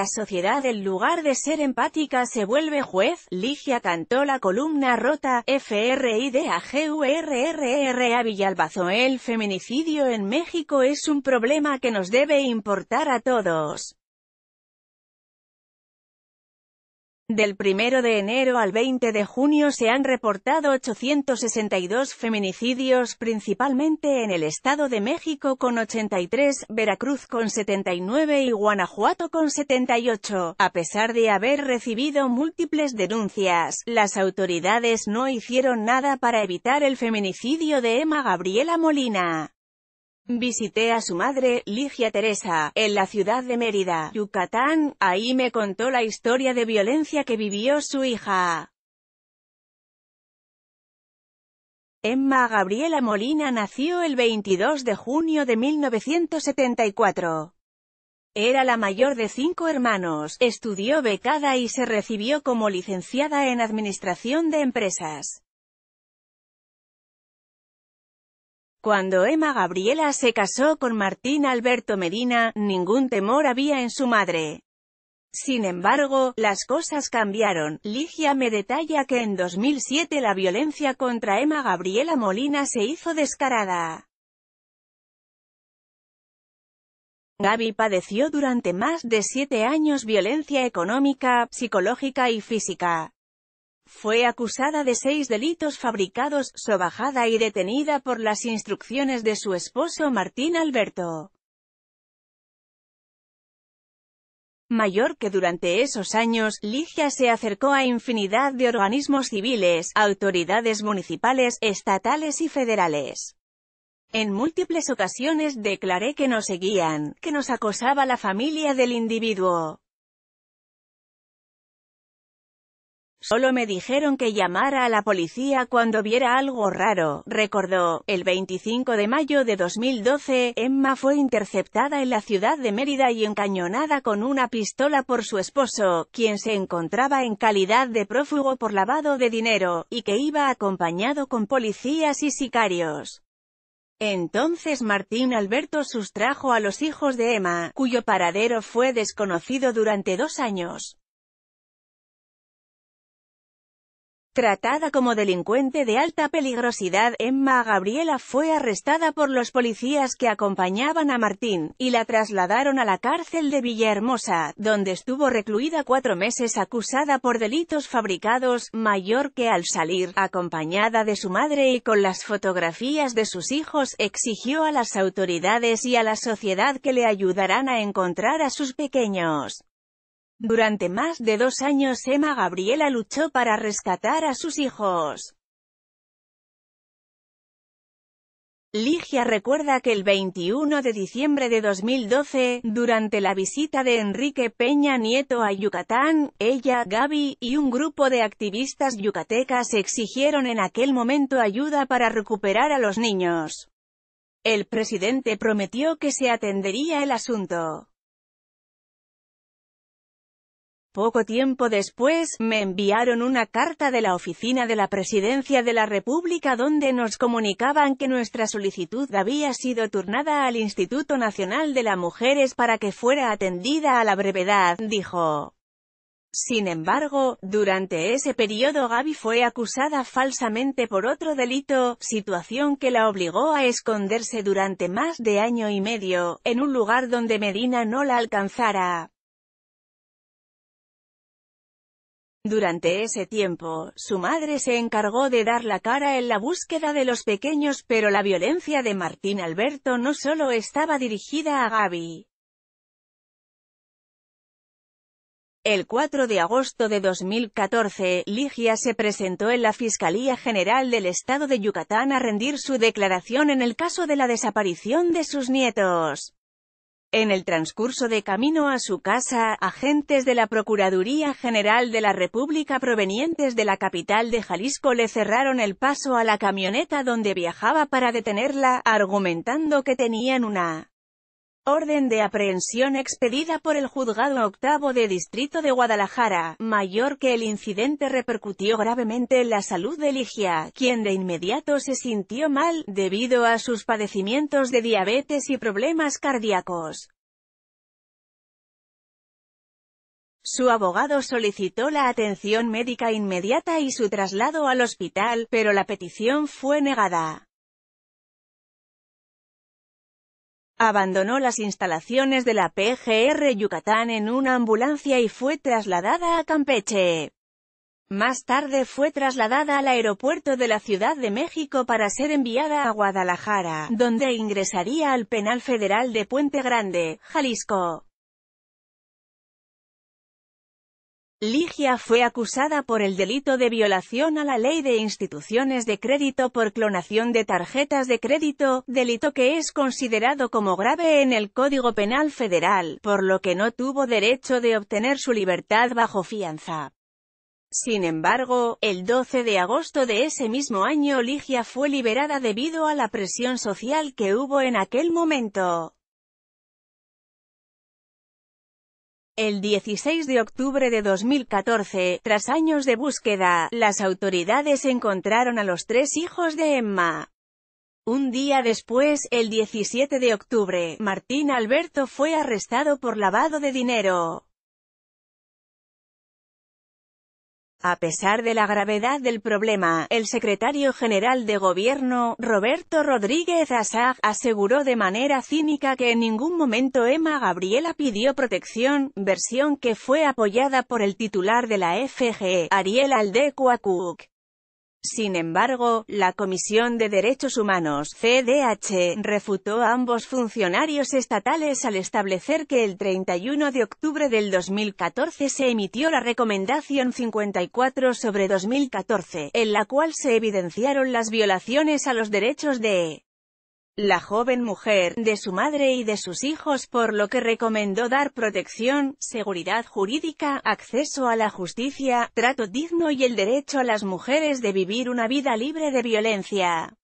la sociedad en lugar de ser empática se vuelve juez, Ligia cantó la columna rota, A Villalbazo El feminicidio en México es un problema que nos debe importar a todos. Del 1 de enero al 20 de junio se han reportado 862 feminicidios, principalmente en el Estado de México con 83, Veracruz con 79 y Guanajuato con 78. A pesar de haber recibido múltiples denuncias, las autoridades no hicieron nada para evitar el feminicidio de Emma Gabriela Molina. Visité a su madre, Ligia Teresa, en la ciudad de Mérida, Yucatán, ahí me contó la historia de violencia que vivió su hija. Emma Gabriela Molina nació el 22 de junio de 1974. Era la mayor de cinco hermanos, estudió becada y se recibió como licenciada en Administración de Empresas. Cuando Emma Gabriela se casó con Martín Alberto Medina, ningún temor había en su madre. Sin embargo, las cosas cambiaron. Ligia me detalla que en 2007 la violencia contra Emma Gabriela Molina se hizo descarada. Gaby padeció durante más de siete años violencia económica, psicológica y física. Fue acusada de seis delitos fabricados, sobajada y detenida por las instrucciones de su esposo Martín Alberto. mayor que durante esos años, Ligia se acercó a infinidad de organismos civiles, autoridades municipales, estatales y federales. En múltiples ocasiones declaré que nos seguían, que nos acosaba la familia del individuo. Solo me dijeron que llamara a la policía cuando viera algo raro, recordó. El 25 de mayo de 2012, Emma fue interceptada en la ciudad de Mérida y encañonada con una pistola por su esposo, quien se encontraba en calidad de prófugo por lavado de dinero, y que iba acompañado con policías y sicarios. Entonces Martín Alberto sustrajo a los hijos de Emma, cuyo paradero fue desconocido durante dos años. Tratada como delincuente de alta peligrosidad, Emma Gabriela fue arrestada por los policías que acompañaban a Martín, y la trasladaron a la cárcel de Villahermosa, donde estuvo recluida cuatro meses acusada por delitos fabricados, mayor que al salir, acompañada de su madre y con las fotografías de sus hijos, exigió a las autoridades y a la sociedad que le ayudarán a encontrar a sus pequeños. Durante más de dos años Emma Gabriela luchó para rescatar a sus hijos. Ligia recuerda que el 21 de diciembre de 2012, durante la visita de Enrique Peña Nieto a Yucatán, ella, Gaby, y un grupo de activistas yucatecas exigieron en aquel momento ayuda para recuperar a los niños. El presidente prometió que se atendería el asunto. Poco tiempo después, me enviaron una carta de la oficina de la Presidencia de la República donde nos comunicaban que nuestra solicitud había sido turnada al Instituto Nacional de las Mujeres para que fuera atendida a la brevedad, dijo. Sin embargo, durante ese periodo Gaby fue acusada falsamente por otro delito, situación que la obligó a esconderse durante más de año y medio, en un lugar donde Medina no la alcanzara. Durante ese tiempo, su madre se encargó de dar la cara en la búsqueda de los pequeños pero la violencia de Martín Alberto no solo estaba dirigida a Gaby. El 4 de agosto de 2014, Ligia se presentó en la Fiscalía General del Estado de Yucatán a rendir su declaración en el caso de la desaparición de sus nietos. En el transcurso de camino a su casa, agentes de la Procuraduría General de la República provenientes de la capital de Jalisco le cerraron el paso a la camioneta donde viajaba para detenerla, argumentando que tenían una Orden de aprehensión expedida por el Juzgado Octavo de Distrito de Guadalajara, mayor que el incidente repercutió gravemente en la salud de Ligia, quien de inmediato se sintió mal, debido a sus padecimientos de diabetes y problemas cardíacos. Su abogado solicitó la atención médica inmediata y su traslado al hospital, pero la petición fue negada. Abandonó las instalaciones de la PGR Yucatán en una ambulancia y fue trasladada a Campeche. Más tarde fue trasladada al aeropuerto de la Ciudad de México para ser enviada a Guadalajara, donde ingresaría al Penal Federal de Puente Grande, Jalisco. Ligia fue acusada por el delito de violación a la ley de instituciones de crédito por clonación de tarjetas de crédito, delito que es considerado como grave en el Código Penal Federal, por lo que no tuvo derecho de obtener su libertad bajo fianza. Sin embargo, el 12 de agosto de ese mismo año Ligia fue liberada debido a la presión social que hubo en aquel momento. El 16 de octubre de 2014, tras años de búsqueda, las autoridades encontraron a los tres hijos de Emma. Un día después, el 17 de octubre, Martín Alberto fue arrestado por lavado de dinero. A pesar de la gravedad del problema, el secretario general de Gobierno, Roberto Rodríguez Azag, aseguró de manera cínica que en ningún momento Emma Gabriela pidió protección, versión que fue apoyada por el titular de la FGE, Ariel Cook. Sin embargo, la Comisión de Derechos Humanos, CDH, refutó a ambos funcionarios estatales al establecer que el 31 de octubre del 2014 se emitió la Recomendación 54 sobre 2014, en la cual se evidenciaron las violaciones a los derechos de la joven mujer, de su madre y de sus hijos por lo que recomendó dar protección, seguridad jurídica, acceso a la justicia, trato digno y el derecho a las mujeres de vivir una vida libre de violencia.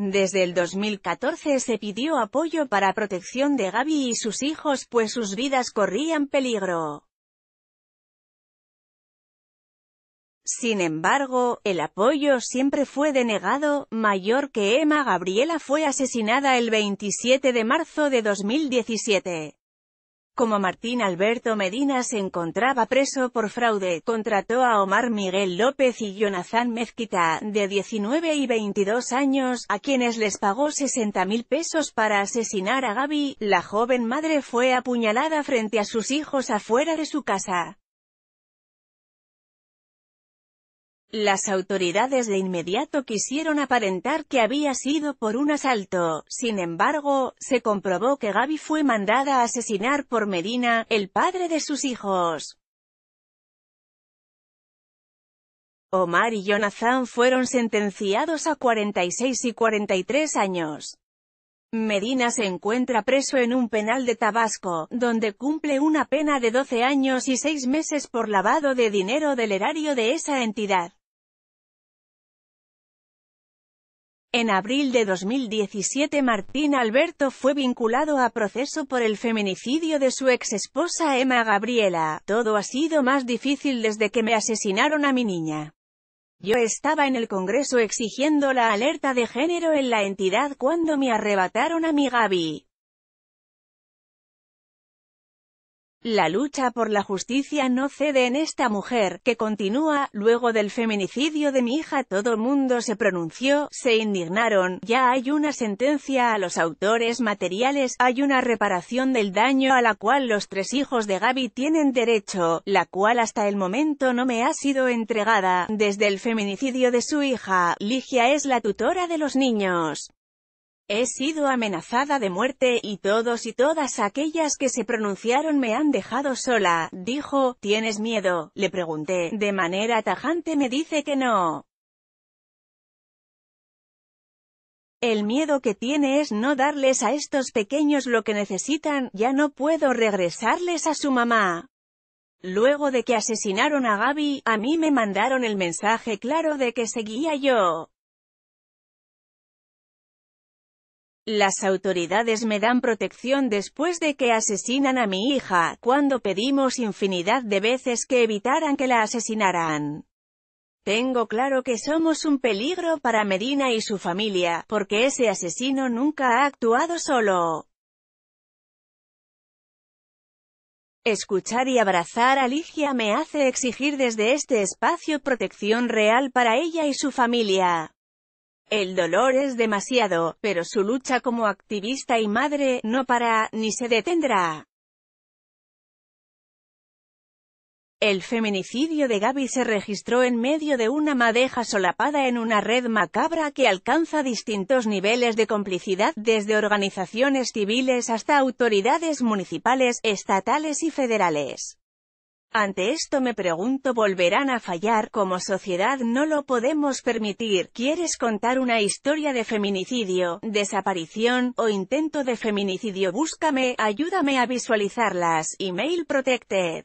Desde el 2014 se pidió apoyo para protección de Gaby y sus hijos pues sus vidas corrían peligro. Sin embargo, el apoyo siempre fue denegado, mayor que Emma Gabriela fue asesinada el 27 de marzo de 2017. Como Martín Alberto Medina se encontraba preso por fraude, contrató a Omar Miguel López y Jonathan Mezquita, de 19 y 22 años, a quienes les pagó 60 mil pesos para asesinar a Gaby. La joven madre fue apuñalada frente a sus hijos afuera de su casa. Las autoridades de inmediato quisieron aparentar que había sido por un asalto, sin embargo, se comprobó que Gaby fue mandada a asesinar por Medina, el padre de sus hijos. Omar y Jonathan fueron sentenciados a 46 y 43 años. Medina se encuentra preso en un penal de Tabasco, donde cumple una pena de 12 años y 6 meses por lavado de dinero del erario de esa entidad. En abril de 2017 Martín Alberto fue vinculado a proceso por el feminicidio de su ex esposa Emma Gabriela. Todo ha sido más difícil desde que me asesinaron a mi niña. Yo estaba en el Congreso exigiendo la alerta de género en la entidad cuando me arrebataron a mi Gaby. La lucha por la justicia no cede en esta mujer, que continúa, luego del feminicidio de mi hija todo el mundo se pronunció, se indignaron, ya hay una sentencia a los autores materiales, hay una reparación del daño a la cual los tres hijos de Gaby tienen derecho, la cual hasta el momento no me ha sido entregada, desde el feminicidio de su hija, Ligia es la tutora de los niños. He sido amenazada de muerte, y todos y todas aquellas que se pronunciaron me han dejado sola, dijo, ¿tienes miedo? Le pregunté, de manera tajante me dice que no. El miedo que tiene es no darles a estos pequeños lo que necesitan, ya no puedo regresarles a su mamá. Luego de que asesinaron a Gaby, a mí me mandaron el mensaje claro de que seguía yo. Las autoridades me dan protección después de que asesinan a mi hija, cuando pedimos infinidad de veces que evitaran que la asesinaran. Tengo claro que somos un peligro para Medina y su familia, porque ese asesino nunca ha actuado solo. Escuchar y abrazar a Ligia me hace exigir desde este espacio protección real para ella y su familia. El dolor es demasiado, pero su lucha como activista y madre, no para, ni se detendrá. El feminicidio de Gaby se registró en medio de una madeja solapada en una red macabra que alcanza distintos niveles de complicidad, desde organizaciones civiles hasta autoridades municipales, estatales y federales. Ante esto me pregunto ¿volverán a fallar? Como sociedad no lo podemos permitir. ¿Quieres contar una historia de feminicidio, desaparición o intento de feminicidio? Búscame, ayúdame a visualizarlas. Email protected.